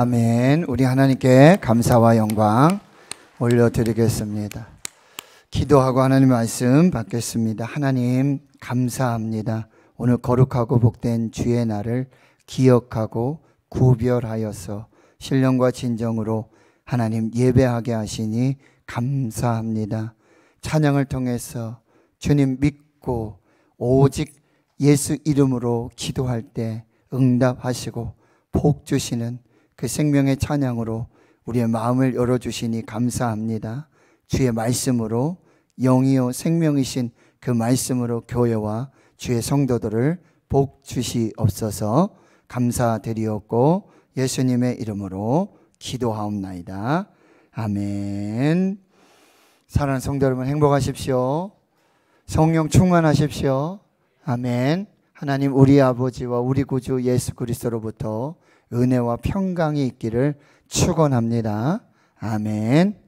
아멘. 우리 하나님께 감사와 영광 올려드리겠습니다. 기도하고 하나님 말씀 받겠습니다. 하나님 감사합니다. 오늘 거룩하고 복된 주의 날을 기억하고 구별하여서 신령과 진정으로 하나님 예배하게 하시니 감사합니다. 찬양을 통해서 주님 믿고 오직 예수 이름으로 기도할 때 응답하시고 복 주시는 그 생명의 찬양으로 우리의 마음을 열어주시니 감사합니다. 주의 말씀으로 영이요 생명이신 그 말씀으로 교회와 주의 성도들을 복 주시옵소서 감사드리었고 예수님의 이름으로 기도하옵나이다. 아멘. 사랑하는 성도 여러분 행복하십시오. 성령 충만하십시오. 아멘. 하나님 우리 아버지와 우리 구주 예수 그리스도로부터 은혜와 평강이 있기를 축원합니다. 아멘.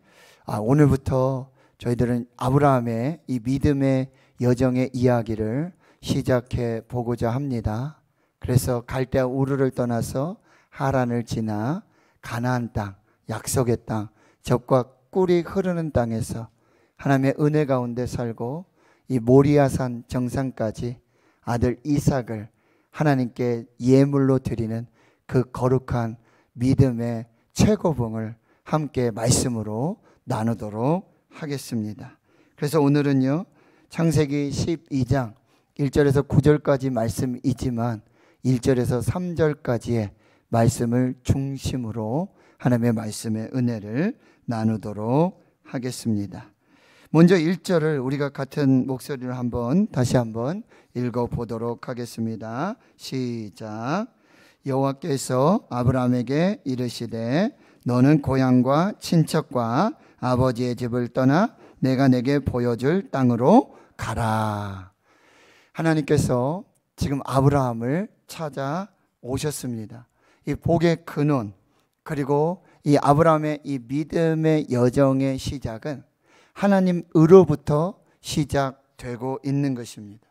아, 오늘부터 저희들은 아브라함의 이 믿음의 여정의 이야기를 시작해 보고자 합니다. 그래서 갈대 우르를 떠나서 하란을 지나 가나안 땅, 약속의 땅, 적과 꿀이 흐르는 땅에서 하나님의 은혜 가운데 살고 이 모리아산 정상까지 아들 이삭을 하나님께 예물로 드리는 그 거룩한 믿음의 최고봉을 함께 말씀으로 나누도록 하겠습니다. 그래서 오늘은요, 창세기 12장 1절에서 9절까지 말씀이지만 1절에서 3절까지의 말씀을 중심으로 하나님의 말씀의 은혜를 나누도록 하겠습니다. 먼저 1절을 우리가 같은 목소리로 한번 다시 한번 읽어 보도록 하겠습니다. 시작. 여호와께서 아브라함에게 이르시되 너는 고향과 친척과 아버지의 집을 떠나 내가 내게 보여줄 땅으로 가라. 하나님께서 지금 아브라함을 찾아 오셨습니다. 이 복의 근원 그리고 이 아브라함의 이 믿음의 여정의 시작은 하나님으로부터 시작되고 있는 것입니다.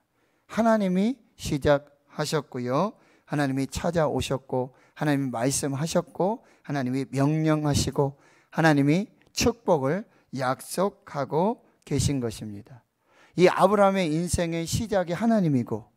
하나님이 시작하셨고요. 하나님이 찾아오셨고 하나님이 말씀하셨고 하나님이 명령하시고 하나님이 축복을 약속하고 계신 것입니다. 이 아브라함의 인생의 시작이 하나님이고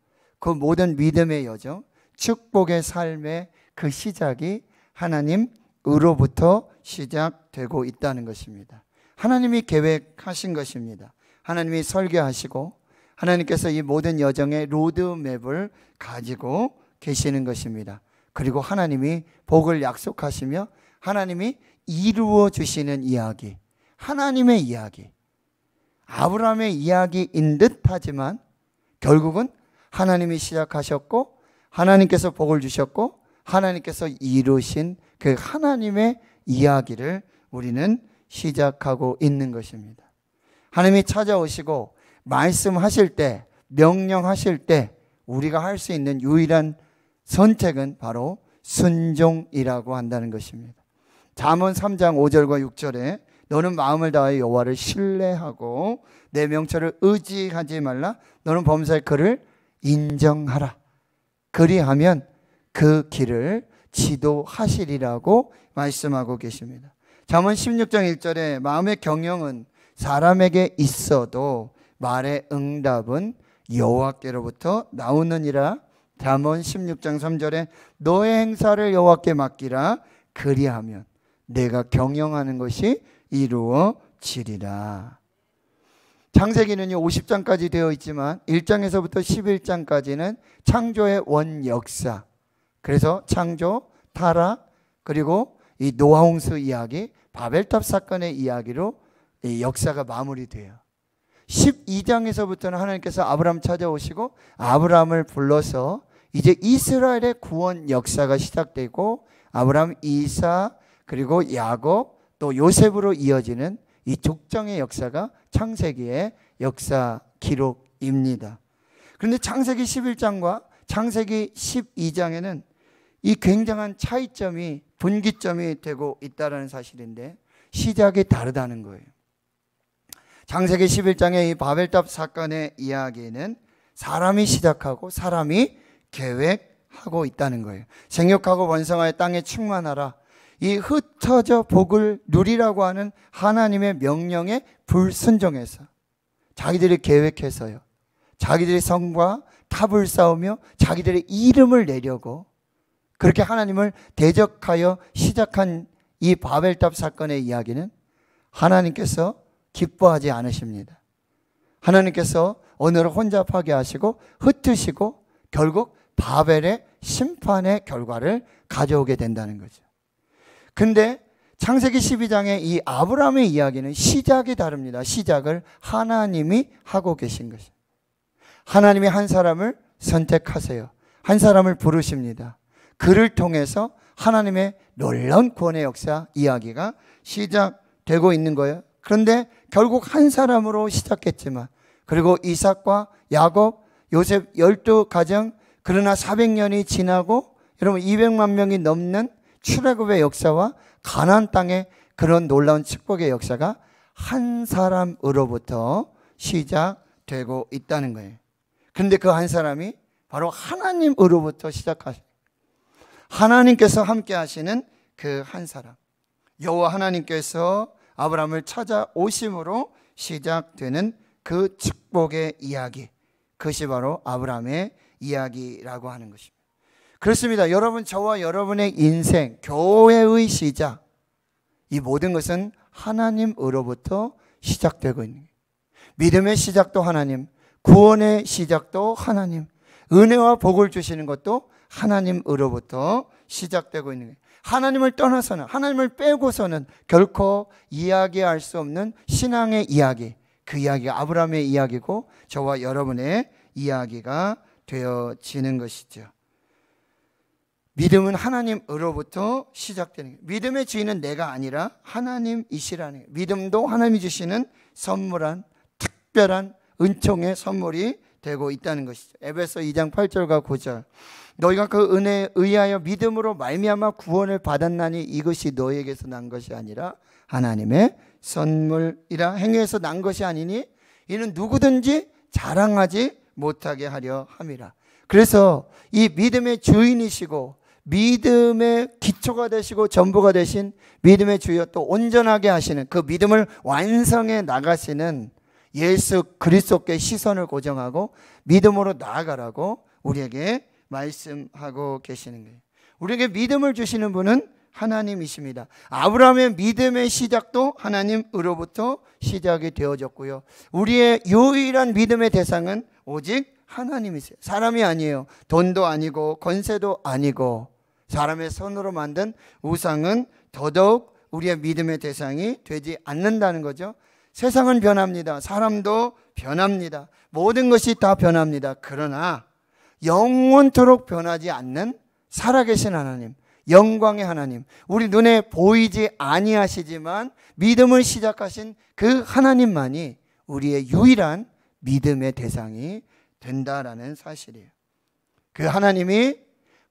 그 모든 믿음의 여정, 축복의 삶의 그 시작이 하나님으로부터 시작되고 있다는 것입니다. 하나님이 계획하신 것입니다. 하나님이 설계하시고 하나님께서 이 모든 여정의 로드맵을 가지고 계시는 것입니다. 그리고 하나님이 복을 약속하시며 하나님이 이루어 주시는 이야기, 하나님의 이야기, 아브라함의 이야기인 듯 하지만 결국은 하나님이 시작하셨고 하나님께서 복을 주셨고 하나님께서 이루신 그 하나님의 이야기를 우리는 시작하고 있는 것입니다. 하나님이 찾아오시고 말씀하실 때, 명령하실 때 우리가 할 수 있는 유일한 선택은 바로 순종이라고 한다는 것입니다. 잠언 3장 5절과 6절에 너는 마음을 다하여 여호와를 신뢰하고 내 명철을 의지하지 말라. 너는 범사의 그를 인정하라. 그리하면 그 길을 지도하시리라고 말씀하고 계십니다. 잠언 16장 1절에 마음의 경영은 사람에게 있어도 말의 응답은 여호와께로부터 나오느니라 잠언 16장 3절에 너의 행사를 여호와께 맡기라 그리하면 내가 경영하는 것이 이루어지리라. 창세기는요 50장까지 되어 있지만 1장에서부터 11장까지는 창조의 원 역사. 그래서 창조, 타락, 그리고 이 노아홍수 이야기, 바벨탑 사건의 이야기로 이 역사가 마무리돼요. 12장에서부터는 하나님께서 아브라함 찾아오시고 아브라함을 불러서 이제 이스라엘의 구원 역사가 시작되고 아브라함, 이사, 그리고 야곱, 또 요셉으로 이어지는 이 족정의 역사가 창세기의 역사 기록입니다. 그런데 창세기 11장과 창세기 12장에는 이 굉장한 차이점이 분기점이 되고 있다는 사실인데 시작이 다르다는 거예요. 창세기 11장의 이 바벨탑 사건의 이야기는 사람이 시작하고 사람이 계획하고 있다는 거예요. 생육하고 번성하여 땅에 충만하라. 이 흩어져 복을 누리라고 하는 하나님의 명령에 불순종해서 자기들이 계획해서요. 자기들이 성과 탑을 쌓으며 자기들의 이름을 내려고 그렇게 하나님을 대적하여 시작한 이 바벨탑 사건의 이야기는 하나님께서 기뻐하지 않으십니다. 하나님께서 언어 혼잡하게 하시고 흩으시고 결국 바벨의 심판의 결과를 가져오게 된다는 거죠. 근데 창세기 12장의 이 아브라함의 이야기는 시작이 다릅니다. 시작을 하나님이 하고 계신 것입니다. 하나님이 한 사람을 선택하세요. 한 사람을 부르십니다. 그를 통해서 하나님의 놀라운 권의 역사 이야기가 시작되고 있는 거예요. 그런데 결국 한 사람으로 시작했지만 그리고 이삭과 야곱, 요셉 열두 가정 그러나 400년이 지나고 여러분 200만 명이 넘는 출애굽의 역사와 가나안 땅의 그런 놀라운 축복의 역사가 한 사람으로부터 시작되고 있다는 거예요. 근데 그 한 사람이 바로 하나님으로부터 시작하세 하나님께서 함께 하시는 그 한 사람. 여호와 하나님께서 아브라함을 찾아오심으로 시작되는 그 축복의 이야기. 그것이 바로 아브라함의 이야기라고 하는 것입니다. 그렇습니다. 여러분, 저와 여러분의 인생, 교회의 시작, 이 모든 것은 하나님으로부터 시작되고 있는 거예요. 믿음의 시작도 하나님, 구원의 시작도 하나님, 은혜와 복을 주시는 것도 하나님으로부터 시작되고 있는 거예요. 하나님을 떠나서는, 하나님을 빼고서는 결코 이야기할 수 없는 신앙의 이야기, 그 이야기가 아브라함의 이야기고 저와 여러분의 이야기가 되어지는 것이죠. 믿음은 하나님으로부터 시작되는 거예요. 믿음의 주인은 내가 아니라 하나님이시라는 거예요. 믿음도 하나님이 주시는 선물한 특별한 은총의 선물이 되고 있다는 것이죠. 에베소 2장 8절과 9절. 너희가 그 은혜에 의하여 믿음으로 말미암아 구원을 받았나니 이것이 너희에게서 난 것이 아니라 하나님의 선물이라 행위에서 난 것이 아니니 이는 누구든지 자랑하지 못하게 하려 함이라. 그래서 이 믿음의 주인이시고 믿음의 기초가 되시고 전부가 되신 믿음의 주여 또 온전하게 하시는 그 믿음을 완성해 나가시는 예수 그리스도께 시선을 고정하고 믿음으로 나아가라고 우리에게 말씀하고 계시는 거예요. 우리에게 믿음을 주시는 분은 하나님이십니다. 아브라함의 믿음의 시작도 하나님으로부터 시작이 되어졌고요. 우리의 유일한 믿음의 대상은 오직 하나님이세요. 사람이 아니에요. 돈도 아니고 권세도 아니고 사람의 손으로 만든 우상은 더더욱 우리의 믿음의 대상이 되지 않는다는 거죠. 세상은 변합니다. 사람도 변합니다. 모든 것이 다 변합니다. 그러나 영원토록 변하지 않는 살아계신 하나님, 영광의 하나님, 우리 눈에 보이지 아니하시지만 믿음을 시작하신 그 하나님만이 우리의 유일한 믿음의 대상이 된다라는 사실이에요. 그 하나님이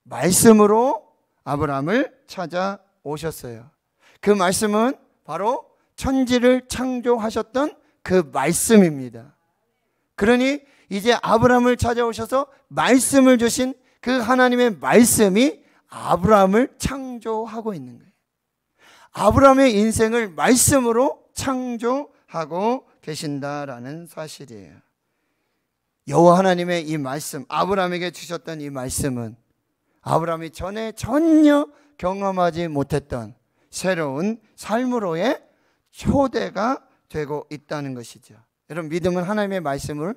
말씀으로 아브라함을 찾아오셨어요. 그 말씀은 바로 천지를 창조하셨던 그 말씀입니다. 그러니 이제 아브라함을 찾아오셔서 말씀을 주신 그 하나님의 말씀이 아브라함을 창조하고 있는 거예요. 아브라함의 인생을 말씀으로 창조하고 계신다라는 사실이에요. 여호와 하나님의 이 말씀, 아브라함에게 주셨던 이 말씀은 아브라함이 전에 전혀 경험하지 못했던 새로운 삶으로의 초대가 되고 있다는 것이죠. 여러분 믿음은 하나님의 말씀을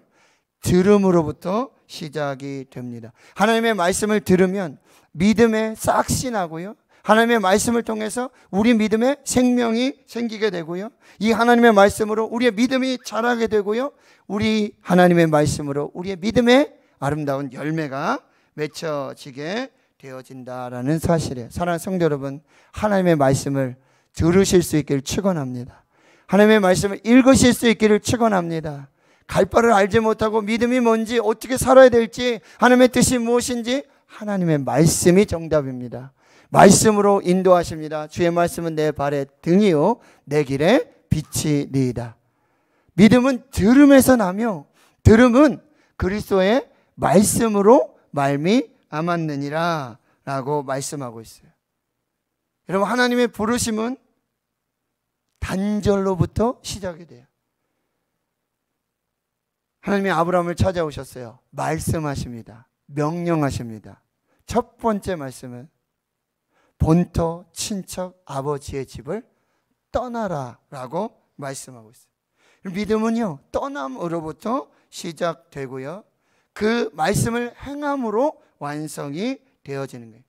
들음으로부터 시작이 됩니다. 하나님의 말씀을 들으면 믿음에 싹신하고요. 하나님의 말씀을 통해서 우리 믿음에 생명이 생기게 되고요. 이 하나님의 말씀으로 우리의 믿음이 자라게 되고요. 우리 하나님의 말씀으로 우리의 믿음의 아름다운 열매가 맺혀지게 되어진다라는 사실에 사랑하는 성도 여러분, 하나님의 말씀을 들으실 수 있기를 축원합니다. 하나님의 말씀을 읽으실 수 있기를 축원합니다. 갈 바를 알지 못하고 믿음이 뭔지 어떻게 살아야 될지 하나님의 뜻이 무엇인지 하나님의 말씀이 정답입니다. 말씀으로 인도하십니다. 주의 말씀은 내 발의 등이요 내 길의 빛이니이다. 믿음은 들음에서 나며 들음은 그리스도의 말씀으로 말미암았느니라라고 말씀하고 있어요. 여러분 하나님의 부르심은 단절로부터 시작이 돼요. 하나님이 아브라함을 찾아오셨어요. 말씀하십니다. 명령하십니다. 첫 번째 말씀은 본토, 친척, 아버지의 집을 떠나라 라고 말씀하고 있어요. 믿음은요, 떠남으로부터 시작되고요. 그 말씀을 행함으로 완성이 되어지는 거예요.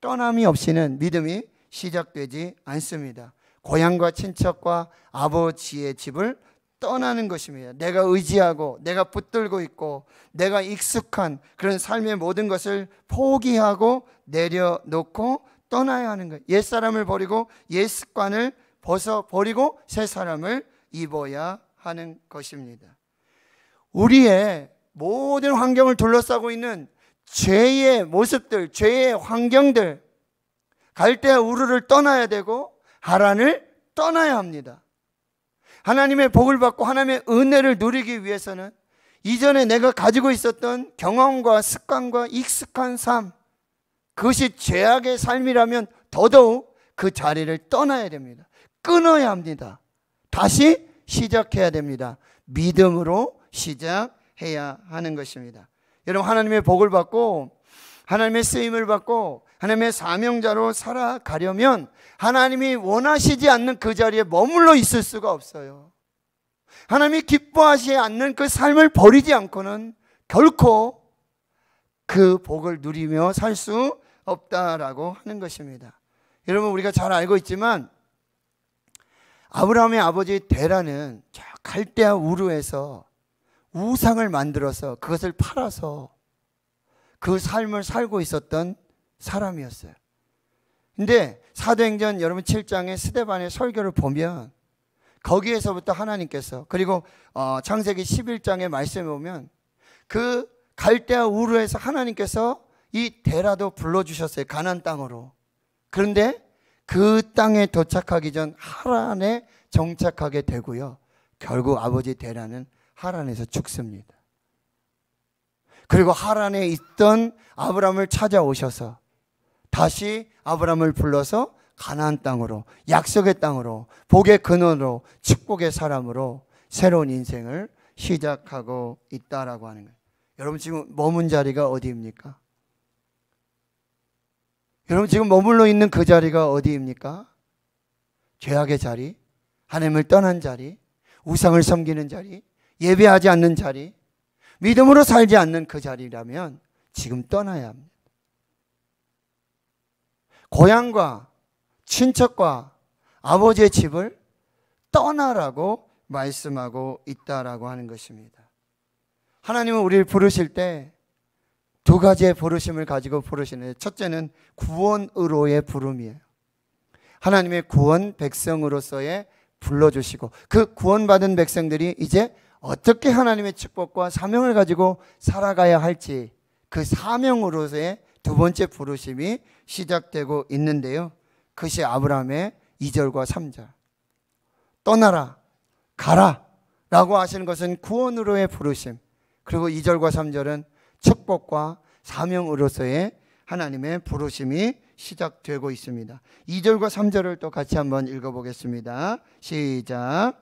떠남이 없이는 믿음이 시작되지 않습니다. 고향과 친척과 아버지의 집을 떠나는 것입니다. 내가 의지하고 내가 붙들고 있고 내가 익숙한 그런 삶의 모든 것을 포기하고 내려놓고 떠나야 하는 거예요. 옛사람을 버리고 옛 습관을 벗어 버리고 새 사람을 입어야 하는 것입니다. 우리의 모든 환경을 둘러싸고 있는 죄의 모습들, 죄의 환경들, 갈대 우르를 떠나야 되고 하란을 떠나야 합니다. 하나님의 복을 받고 하나님의 은혜를 누리기 위해서는 이전에 내가 가지고 있었던 경험과 습관과 익숙한 삶, 그것이 죄악의 삶이라면 더더욱 그 자리를 떠나야 됩니다. 끊어야 합니다. 다시 시작해야 됩니다. 믿음으로 시작해야 하는 것입니다. 여러분 하나님의 복을 받고 하나님의 쓰임을 받고 하나님의 사명자로 살아가려면 하나님이 원하시지 않는 그 자리에 머물러 있을 수가 없어요. 하나님이 기뻐하지 않는 그 삶을 버리지 않고는 결코 그 복을 누리며 살수 없다라고 하는 것입니다. 여러분 우리가 잘 알고 있지만 아브라함의 아버지 데라는 갈대아 우르에서 우상을 만들어서 그것을 팔아서 그 삶을 살고 있었던 사람이었어요. 근데 사도행전 여러분 7장의 스데반의 설교를 보면 거기에서부터 하나님께서 그리고 어, 창세기 11장의 말씀에 보면 그 갈대아 우르에서 하나님께서 이 대라도 불러주셨어요. 가난 땅으로. 그런데 그 땅에 도착하기 전 하란에 정착하게 되고요. 결국 아버지 대라는 하란에서 죽습니다. 그리고 하란에 있던 아브람을 찾아오셔서 다시 아브람을 불러서 가나안 땅으로 약속의 땅으로 복의 근원으로 축복의 사람으로 새로운 인생을 시작하고 있다라고 하는 거예요. 여러분 지금 머문 자리가 어디입니까? 여러분 지금 머물러 있는 그 자리가 어디입니까? 죄악의 자리, 하나님을 떠난 자리, 우상을 섬기는 자리, 예배하지 않는 자리, 믿음으로 살지 않는 그 자리라면 지금 떠나야 합니다. 고향과 친척과 아버지의 집을 떠나라고 말씀하고 있다라고 하는 것입니다. 하나님은 우리를 부르실 때두 가지의 부르심을 가지고 부르시는데 첫째는 구원으로의 부름이에요. 하나님의 구원 백성으로서의 불러주시고 그 구원받은 백성들이 이제 어떻게 하나님의 축복과 사명을 가지고 살아가야 할지 그 사명으로서의 두 번째 부르심이 시작되고 있는데요. 그것이 아브라함의 2절과 3절. 떠나라, 가라 라고 하시는 것은 구원으로의 부르심. 그리고 2절과 3절은 축복과 사명으로서의 하나님의 부르심이 시작되고 있습니다. 2절과 3절을 또 같이 한번 읽어보겠습니다. 시작.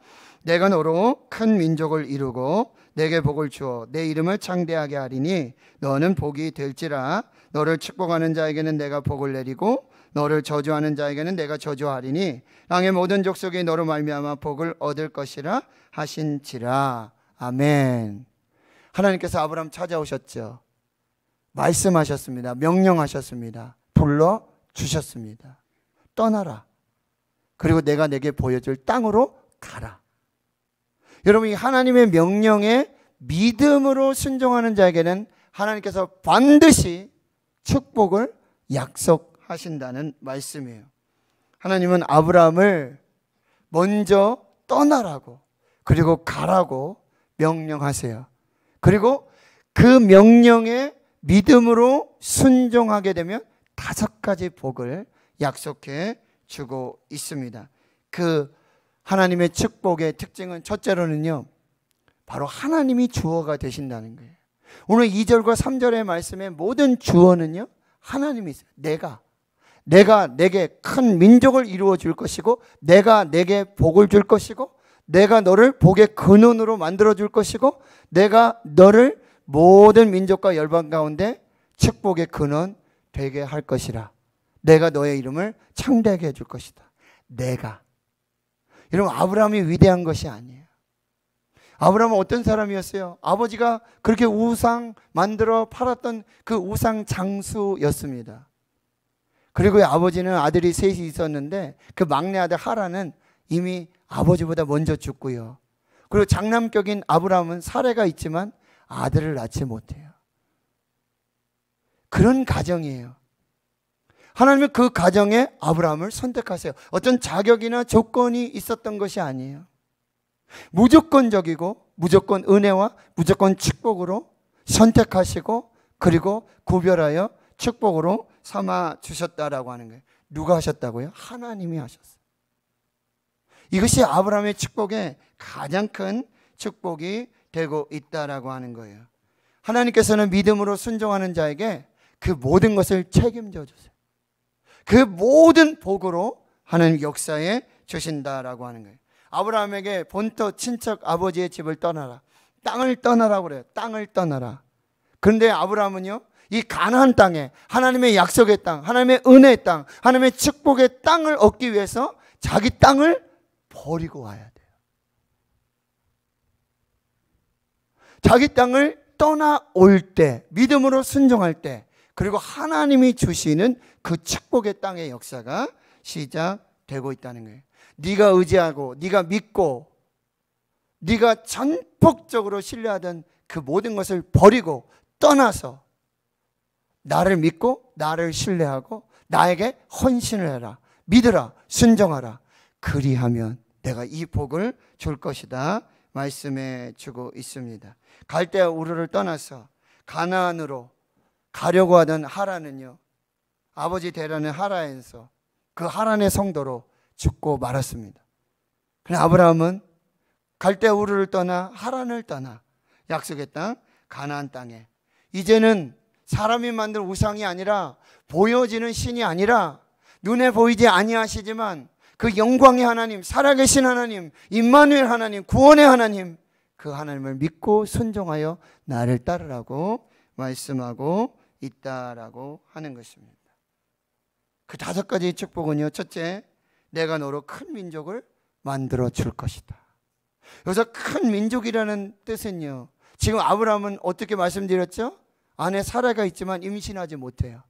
내가 너로 큰 민족을 이루고 내게 복을 주어 내 이름을 창대하게 하리니 너는 복이 될지라 너를 축복하는 자에게는 내가 복을 내리고 너를 저주하는 자에게는 내가 저주하리니 땅의 모든 족속이 너로 말미암아 복을 얻을 것이라 하신지라 아멘. 하나님께서 아브라함 찾아오셨죠. 말씀하셨습니다. 명령하셨습니다. 불러 주셨습니다. 떠나라. 그리고 내가 내게 보여줄 땅으로 가라. 여러분, 이 하나님의 명령에 믿음으로 순종하는 자에게는 하나님께서 반드시 축복을 약속하신다는 말씀이에요. 하나님은 아브라함을 먼저 떠나라고 그리고 가라고 명령하세요. 그리고 그 명령에 믿음으로 순종하게 되면 다섯 가지 복을 약속해 주고 있습니다. 그 하나님의 축복의 특징은 첫째로는요. 바로 하나님이 주어가 되신다는 거예요. 오늘 2절과 3절의 말씀의 모든 주어는요. 하나님이 있어요. 내가 내가 내게 큰 민족을 이루어 줄 것이고 내가 내게 복을 줄 것이고 내가 너를 복의 근원으로 만들어 줄 것이고 내가 너를 모든 민족과 열방 가운데 축복의 근원 되게 할 것이라. 내가 너의 이름을 창대하게 해줄 것이다. 내가. 여러분 아브라함이 위대한 것이 아니에요. 아브라함은 어떤 사람이었어요? 아버지가 그렇게 우상 만들어 팔았던 그 우상 장수였습니다. 그리고 아버지는 아들이 셋이 있었는데 그 막내 아들 하라는 이미 아버지보다 먼저 죽고요. 그리고 장남격인 아브라함은 사례가 있지만 아들을 낳지 못해요. 그런 가정이에요. 하나님은 그 가정에 아브라함을 선택하세요. 어떤 자격이나 조건이 있었던 것이 아니에요. 무조건적이고 무조건 은혜와 무조건 축복으로 선택하시고 그리고 구별하여 축복으로 삼아 주셨다라고 하는 거예요. 누가 하셨다고요? 하나님이 하셨어요. 이것이 아브라함의 축복에 가장 큰 축복이 되고 있다라고 하는 거예요. 하나님께서는 믿음으로 순종하는 자에게 그 모든 것을 책임져 주세요. 그 모든 복으로 하나 역사에 주신다라고 하는 거예요. 아브라함에게 본토 친척 아버지의 집을 떠나라. 땅을 떠나라 그래요. 땅을 떠나라. 그런데 아브라함은요. 이 가나안 땅에 하나님의 약속의 땅, 하나님의 은혜의 땅, 하나님의 축복의 땅을 얻기 위해서 자기 땅을 버리고 와야 돼요. 자기 땅을 떠나올 때, 믿음으로 순종할 때, 그리고 하나님이 주시는 그 축복의 땅의 역사가 시작되고 있다는 거예요. 네가 의지하고 네가 믿고 네가 전폭적으로 신뢰하던 그 모든 것을 버리고 떠나서 나를 믿고 나를 신뢰하고 나에게 헌신을 해라. 믿으라. 순종하라. 그리하면 내가 이 복을 줄 것이다 말씀해 주고 있습니다. 갈대아 우르를 떠나서 가나안으로 가려고 하던 하라는요. 아버지 대라는 하라에서 그 하란의 성도로 죽고 말았습니다. 그러나 아브라함은 갈대 우르를 떠나 하란을 떠나 약속의 땅 가나안 땅에 이제는 사람이 만든 우상이 아니라 보여지는 신이 아니라 눈에 보이지 아니하시지만 그 영광의 하나님, 살아계신 하나님, 임마누엘 하나님, 구원의 하나님, 그 하나님을 믿고 순종하여 나를 따르라고 말씀하고 있다라고 하는 것입니다. 그 다섯 가지 축복은요. 첫째, 내가 너로 큰 민족을 만들어 줄 것이다. 여기서 큰 민족이라는 뜻은요. 지금 아브라함은 어떻게 말씀드렸죠? 아내 사라가 있지만 임신하지 못해요.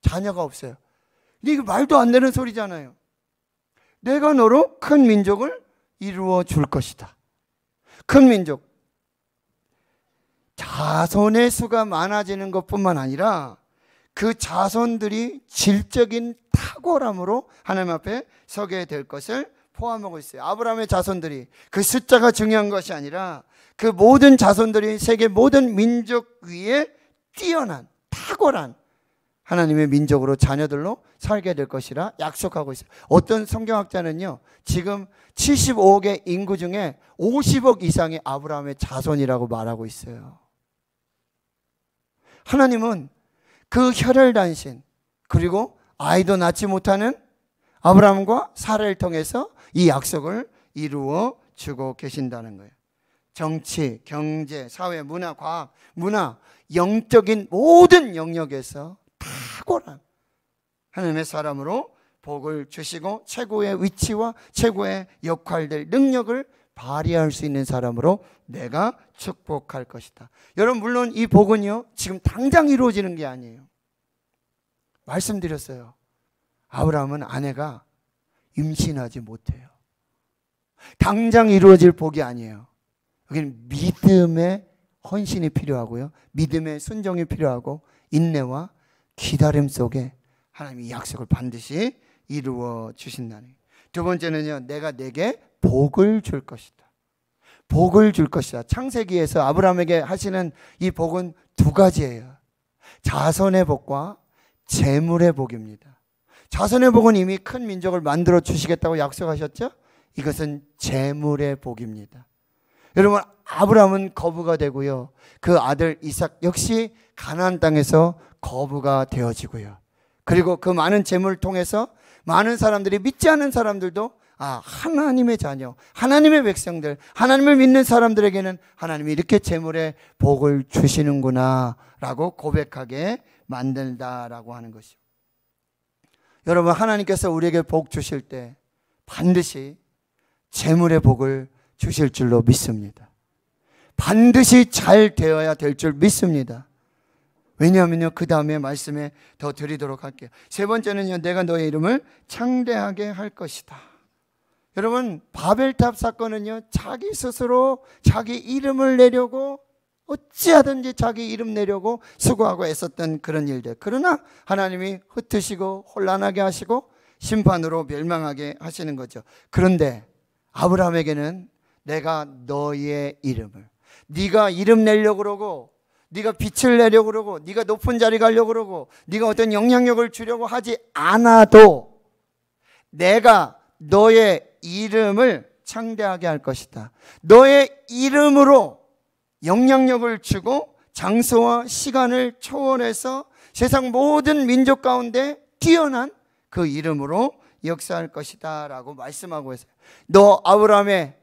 자녀가 없어요. 이거 말도 안 되는 소리잖아요. 내가 너로 큰 민족을 이루어 줄 것이다. 큰 민족. 자손의 수가 많아지는 것뿐만 아니라 그 자손들이 질적인 탁월함으로 하나님 앞에 서게 될 것을 포함하고 있어요. 아브라함의 자손들이 그 숫자가 중요한 것이 아니라 그 모든 자손들이 세계 모든 민족 위에 뛰어난 탁월한 하나님의 민족으로 자녀들로 살게 될 것이라 약속하고 있어요. 어떤 성경학자는요, 지금 75억의 인구 중에 50억 이상이 아브라함의 자손이라고 말하고 있어요. 하나님은 그 혈혈단신, 그리고 아이도 낳지 못하는 아브라함과 사를 통해서 이 약속을 이루어 주고 계신다는 거예요. 정치, 경제, 사회, 문화, 과학, 문화, 영적인 모든 영역에서 탁월한 하나님의 사람으로 복을 주시고 최고의 위치와 최고의 역할들 능력을 발휘할 수 있는 사람으로 내가 축복할 것이다. 여러분 물론 이 복은요 지금 당장 이루어지는 게 아니에요. 말씀드렸어요. 아브라함은 아내가 임신하지 못해요. 당장 이루어질 복이 아니에요. 여기는 믿음의 헌신이 필요하고요. 믿음의 순종이 필요하고 인내와 기다림 속에 하나님이 약속을 반드시 이루어 주신다는 두 번째는요. 내가 내게 복을 줄 것이다. 복을 줄 것이다. 창세기에서 아브라함에게 하시는 이 복은 두 가지예요. 자손의 복과 재물의 복입니다. 자손의 복은 이미 큰 민족을 만들어 주시겠다고 약속하셨죠? 이것은 재물의 복입니다. 여러분 아브라함은 거부가 되고요. 그 아들 이삭 역시 가나안 땅에서 거부가 되어지고요. 그리고 그 많은 재물을 통해서 많은 사람들이 믿지 않는 사람들도 아, 하나님의 자녀, 하나님의 백성들, 하나님을 믿는 사람들에게는 하나님이 이렇게 재물의 복을 주시는구나 라고 고백하게 만들다라고 하는 것이죠. 여러분, 하나님께서 우리에게 복 주실 때 반드시 재물의 복을 주실 줄로 믿습니다. 반드시 잘 되어야 될 줄 믿습니다. 왜냐하면요, 그 다음에 말씀에 더 드리도록 할게요. 세 번째는요, 내가 너의 이름을 창대하게 할 것이다. 여러분, 바벨탑 사건은요, 자기 스스로 자기 이름을 내려고 어찌하든지 자기 이름 내려고 수고하고 애썼던 그런 일들. 그러나 하나님이 흩으시고 혼란하게 하시고 심판으로 멸망하게 하시는 거죠. 그런데 아브라함에게는 내가 너의 이름을 네가 이름 내려고 그러고 네가 빛을 내려고 그러고 네가 높은 자리 가려고 그러고 네가 어떤 영향력을 주려고 하지 않아도 내가 너의 이름을 창대하게 할 것이다. 너의 이름으로 영향력을 주고 장소와 시간을 초월해서 세상 모든 민족 가운데 뛰어난 그 이름으로 역사할 것이다 라고 말씀하고 있어요. 너 아브라함의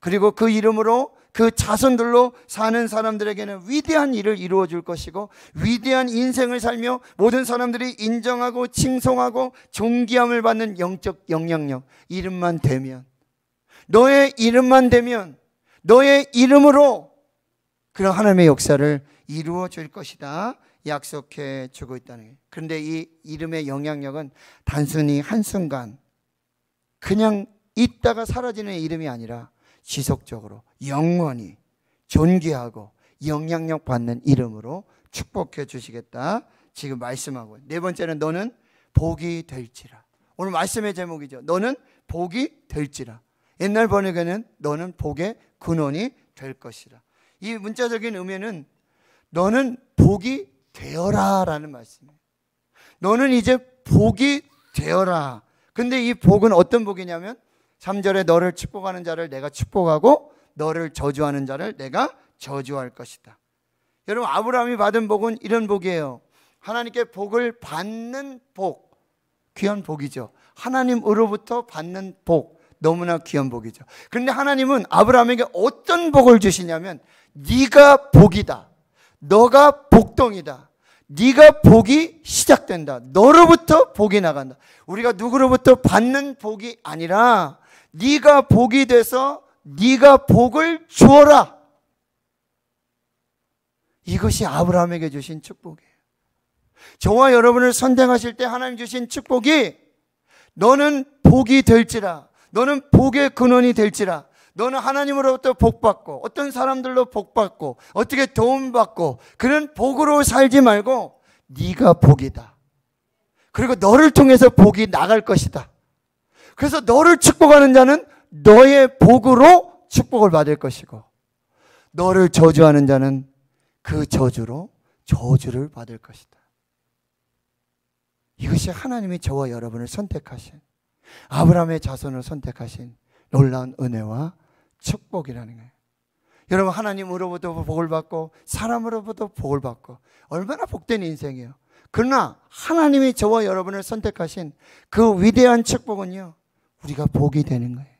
그리고 그 이름으로 그 자손들로 사는 사람들에게는 위대한 일을 이루어 줄 것이고 위대한 인생을 살며 모든 사람들이 인정하고 칭송하고 존귀함을 받는 영적 영향력 이름만 되면 너의 이름만 되면 너의 이름으로 그런 하나님의 역사를 이루어 줄 것이다. 약속해 주고 있다는 거예요. 그런데 이 이름의 영향력은 단순히 한순간 그냥 있다가 사라지는 이름이 아니라 지속적으로 영원히 존귀하고 영향력 받는 이름으로 축복해 주시겠다. 지금 말씀하고. 네 번째는 너는 복이 될지라. 오늘 말씀의 제목이죠. 너는 복이 될지라. 옛날 번역에는 너는 복의 근원이 될 것이라. 이 문자적인 의미는 너는 복이 되어라 라는 말씀이에요. 너는 이제 복이 되어라. 근데 이 복은 어떤 복이냐면 3절에 너를 축복하는 자를 내가 축복하고 너를 저주하는 자를 내가 저주할 것이다. 여러분 아브라함이 받은 복은 이런 복이에요. 하나님께 복을 받는 복. 귀한 복이죠. 하나님으로부터 받는 복. 너무나 귀한 복이죠. 그런데 하나님은 아브라함에게 어떤 복을 주시냐면 네가 복이다. 너가 복덩이다. 네가 복이 시작된다. 너로부터 복이 나간다. 우리가 누구로부터 받는 복이 아니라 네가 복이 돼서 네가 복을 주어라. 이것이 아브라함에게 주신 축복이에요. 저와 여러분을 선택하실 때 하나님 주신 축복이 너는 복이 될지라. 너는 복의 근원이 될지라. 너는 하나님으로부터 복받고 어떤 사람들로 복받고 어떻게 도움받고 그런 복으로 살지 말고 네가 복이다. 그리고 너를 통해서 복이 나갈 것이다. 그래서 너를 축복하는 자는 너의 복으로 축복을 받을 것이고 너를 저주하는 자는 그 저주로 저주를 받을 것이다. 이것이 하나님이 저와 여러분을 선택하신 아브라함의 자손을 선택하신 놀라운 은혜와 축복이라는 거예요. 여러분 하나님으로부터 복을 받고 사람으로부터 복을 받고 얼마나 복된 인생이에요. 그러나 하나님이 저와 여러분을 선택하신 그 위대한 축복은요. 우리가 복이 되는 거예요.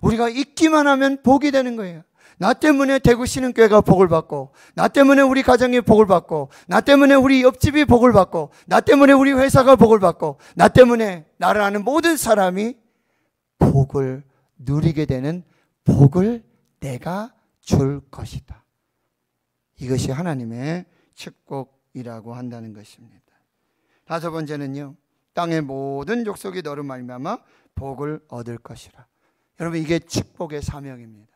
우리가 있기만 하면 복이 되는 거예요. 나 때문에 대구 신흥교회가 복을 받고, 나 때문에 우리 가정이 복을 받고, 나 때문에 우리 옆집이 복을 받고, 나 때문에 우리 회사가 복을 받고, 나 때문에 나를 아는 모든 사람이 복을 누리게 되는 복을 내가 줄 것이다. 이것이 하나님의 축복이라고 한다는 것입니다. 다섯 번째는요. 땅의 모든 족속이 너를 말미암아 복을 얻을 것이라. 여러분 이게 축복의 사명입니다.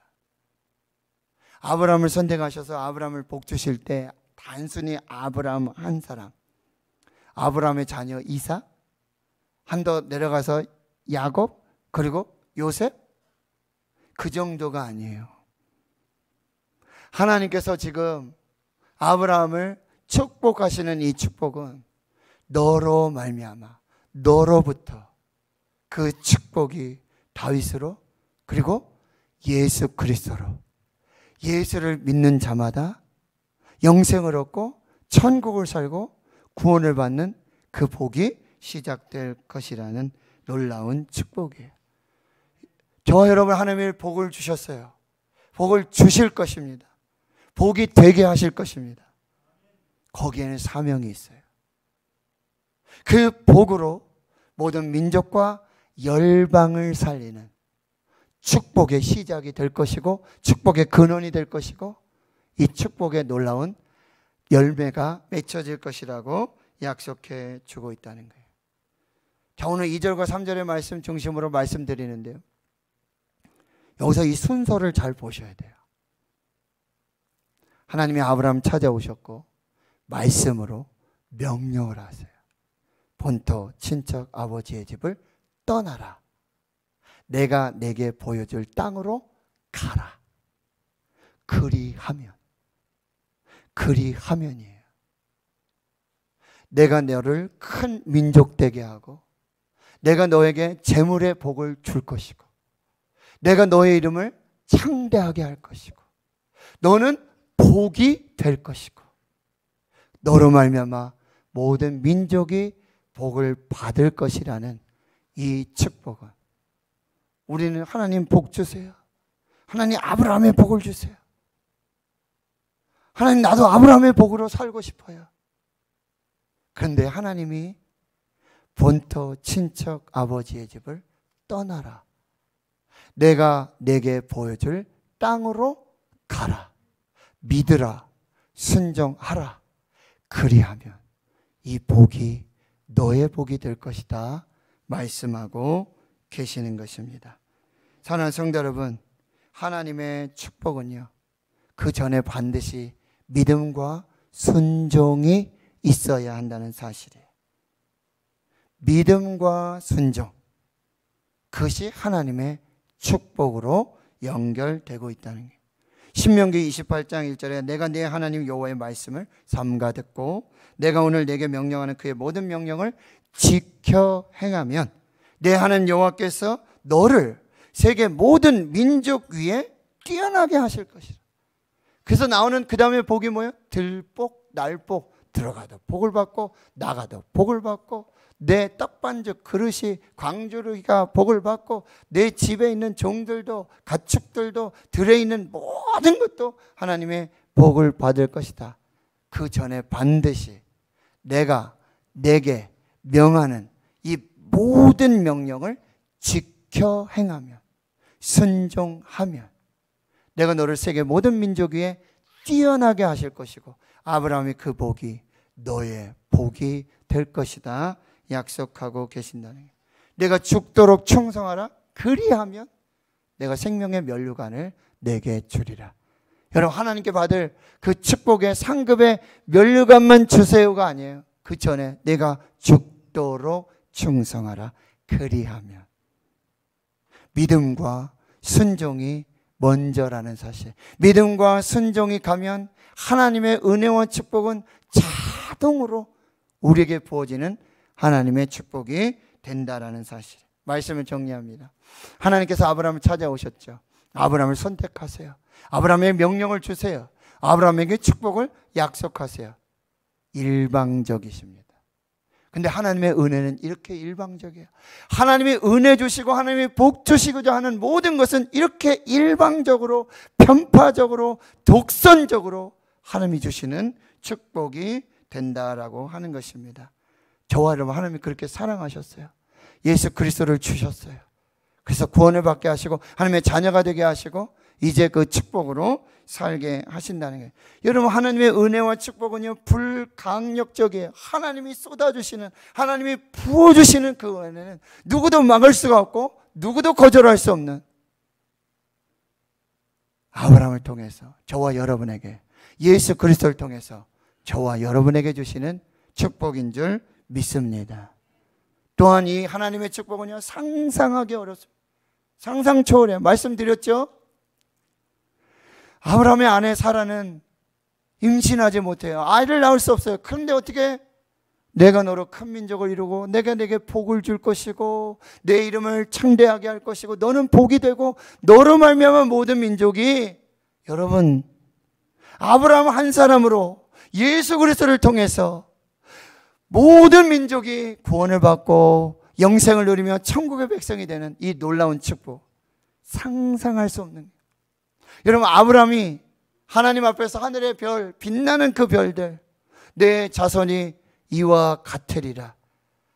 아브라함을 선택하셔서 아브라함을 복 주실 때 단순히 아브라함 한 사람, 아브라함의 자녀 이사, 한더 내려가서 야곱, 그리고 요셉 그 정도가 아니에요. 하나님께서 지금 아브라함을 축복하시는 이 축복은 너로 말미암아 너로부터 그 축복이 다윗으로 그리고 예수 그리스도로 예수를 믿는 자마다 영생을 얻고 천국을 살고 구원을 받는 그 복이 시작될 것이라는 놀라운 축복이에요. 저 여러분 하나님의 복을 주셨어요. 복을 주실 것입니다. 복이 되게 하실 것입니다. 거기에는 사명이 있어요. 그 복으로 모든 민족과 열방을 살리는 축복의 시작이 될 것이고 축복의 근원이 될 것이고 이 축복의 놀라운 열매가 맺혀질 것이라고 약속해 주고 있다는 거예요. 자, 오늘 2절과 3절의 말씀 중심으로 말씀드리는데요. 여기서 이 순서를 잘 보셔야 돼요. 하나님이 아브라함 찾아오셨고 말씀으로 명령을 하세요. 본토 친척 아버지의 집을 떠나라. 내가 내게 보여줄 땅으로 가라. 그리하면. 그리하면이에요. 내가 너를 큰 민족 되게 하고 내가 너에게 재물의 복을 줄 것이고 내가 너의 이름을 창대하게 할 것이고 너는 복이 될 것이고 너로 말미암아 모든 민족이 복을 받을 것이라는 이 축복은 우리는 하나님 복 주세요. 하나님 아브라함의 복을 주세요. 하나님 나도 아브라함의 복으로 살고 싶어요. 그런데 하나님이 본토 친척 아버지의 집을 떠나라. 내가 내게 보여줄 땅으로 가라. 믿으라. 순종하라. 그리하면 이 복이 너의 복이 될 것이다. 말씀하고 계시는 것입니다. 사랑하는 성도 여러분, 하나님의 축복은요. 그 전에 반드시 믿음과 순종이 있어야 한다는 사실이에요. 믿음과 순종. 그것이 하나님의 축복으로 연결되고 있다는 게. 신명기 28장 1절에 내가 내 하나님 여호와의 말씀을 삼가 듣고 내가 오늘 내게 명령하는 그의 모든 명령을 지켜 행하면 내하는 여호와께서 너를 세계 모든 민족 위에 뛰어나게 하실 것이라. 그래서 나오는 그 다음에 복이 뭐예요? 들복, 날복. 들어가도 복을 받고 나가도 복을 받고 내 떡반죽 그릇이 광주르기가 복을 받고 내 집에 있는 종들도 가축들도 들에 있는 모든 것도 하나님의 복을 받을 것이다. 그 전에 반드시 내가 내게 명하는 이 모든 명령을 지켜 행하며 순종하며 내가 너를 세계 모든 민족 위에 뛰어나게 하실 것이고 아브라함이그 복이 너의 복이 될 것이다 약속하고 계신다는 거예요. 내가 죽도록 충성하라 그리하면 내가 생명의 면류관을 내게 주리라. 여러분 하나님께 받을 그 축복의 상급의 면류관만 주세요가 아니에요. 그 전에 내가 죽도록 충성하라 그리하면 믿음과 순종이 먼저라는 사실. 믿음과 순종이 가면 하나님의 은혜와 축복은 자동으로 우리에게 부어지는 하나님의 축복이 된다라는 사실. 말씀을 정리합니다. 하나님께서 아브라함을 찾아오셨죠. 아브라함을 선택하세요. 아브라함의 명령을 주세요. 아브라함에게 축복을 약속하세요. 일방적이십니다. 근데 하나님의 은혜는 이렇게 일방적이에요. 하나님이 은혜 주시고 하나님이 복 주시고자 하는 모든 것은 이렇게 일방적으로 편파적으로 독선적으로 하나님이 주시는 축복이 된다라고 하는 것입니다. 저와 여러분 하나님이 그렇게 사랑하셨어요. 예수 그리스도를 주셨어요. 그래서 구원을 받게 하시고 하나님의 자녀가 되게 하시고 이제 그 축복으로 살게 하신다는 거예요. 여러분 하나님의 은혜와 축복은요 불강력적이에요. 하나님이 쏟아주시는 하나님이 부어주시는 그 은혜는 누구도 막을 수가 없고 누구도 거절할 수 없는 아브라함을 통해서 저와 여러분에게 예수 그리스도를 통해서 저와 여러분에게 주시는 축복인 줄 믿습니다. 또한 이 하나님의 축복은요 상상하기 어렵습니다. 상상 초월해 말씀드렸죠? 아브라함의 아내 사라는 임신하지 못해요. 아이를 낳을 수 없어요. 그런데 어떻게 내가 너로 큰 민족을 이루고 내가 내게 복을 줄 것이고 내 이름을 창대하게 할 것이고 너는 복이 되고 너로 말미암아 모든 민족이 여러분 아브라함 한 사람으로 예수 그리스도를 통해서 모든 민족이 구원을 받고 영생을 누리며 천국의 백성이 되는 이 놀라운 축복 상상할 수 없는 여러분 아브라함이 하나님 앞에서 하늘의 별 빛나는 그 별들 내 자손이 이와 같으리라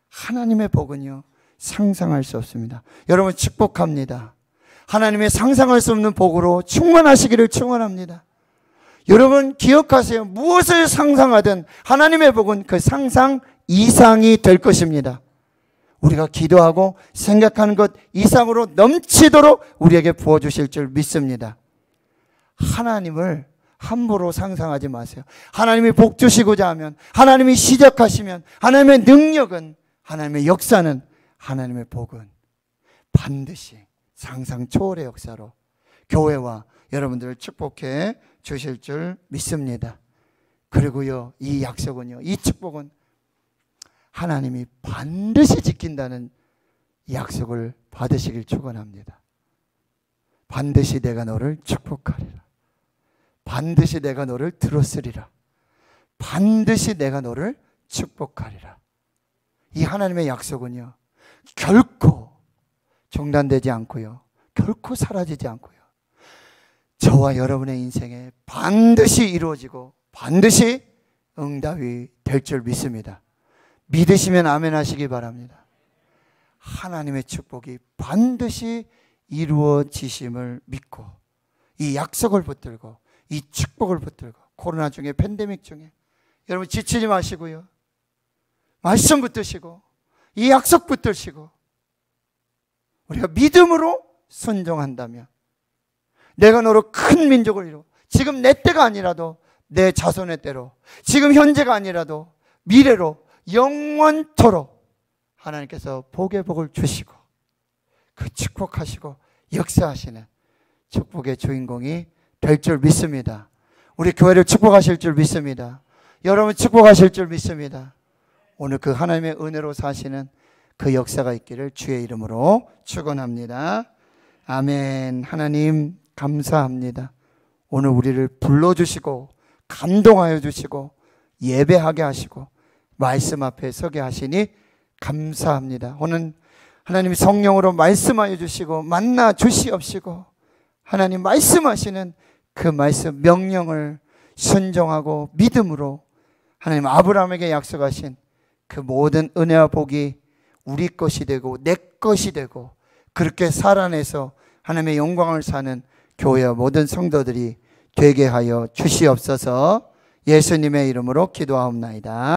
하나님의 복은요 상상할 수 없습니다. 여러분 축복합니다. 하나님의 상상할 수 없는 복으로 충만하시기를 충원합니다. 여러분 기억하세요. 무엇을 상상하든 하나님의 복은 그 상상 이상이 될 것입니다. 우리가 기도하고 생각하는 것 이상으로 넘치도록 우리에게 부어주실 줄 믿습니다. 하나님을 함부로 상상하지 마세요. 하나님이 복 주시고자 하면, 하나님이 시작하시면, 하나님의 능력은, 하나님의 역사는, 하나님의 복은 반드시 상상 초월의 역사로 교회와 여러분들을 축복해 주실 줄 믿습니다. 그리고요, 이 약속은요, 이 축복은 하나님이 반드시 지킨다는 약속을 받으시길 축원합니다. 반드시 내가 너를 축복하리라. 반드시 내가 너를 들었으리라. 반드시 내가 너를 축복하리라. 이 하나님의 약속은요, 결코 중단되지 않고요, 결코 사라지지 않고요. 저와 여러분의 인생에 반드시 이루어지고 반드시 응답이 될 줄 믿습니다. 믿으시면 아멘 하시기 바랍니다. 하나님의 축복이 반드시 이루어지심을 믿고 이 약속을 붙들고 이 축복을 붙들고 코로나 중에 팬데믹 중에 여러분 지치지 마시고요. 말씀 붙드시고 이 약속 붙드시고 우리가 믿음으로 순종한다면 내가 너로 큰 민족을 이루 지금 내 때가 아니라도 내 자손의 때로 지금 현재가 아니라도 미래로 영원토록 하나님께서 복의 복을 주시고 그 축복하시고 역사하시는 축복의 주인공이 될줄 믿습니다. 우리 교회를 축복하실 줄 믿습니다. 여러분 축복하실 줄 믿습니다. 오늘 그 하나님의 은혜로 사시는 그 역사가 있기를 주의 이름으로 축원합니다. 아멘. 하나님 감사합니다. 오늘 우리를 불러 주시고 감동하여 주시고 예배하게 하시고 말씀 앞에 서게 하시니 감사합니다. 오늘 하나님 성령으로 말씀하여 주시고 만나 주시옵시고 하나님 말씀하시는 그 말씀 명령을 순종하고 믿음으로 하나님 아브라함에게 약속하신 그 모든 은혜와 복이 우리 것이 되고 내 것이 되고 그렇게 살아내서 하나님의 영광을 사는 교회와 모든 성도들이 되게 하여 주시옵소서 예수님의 이름으로 기도하옵나이다.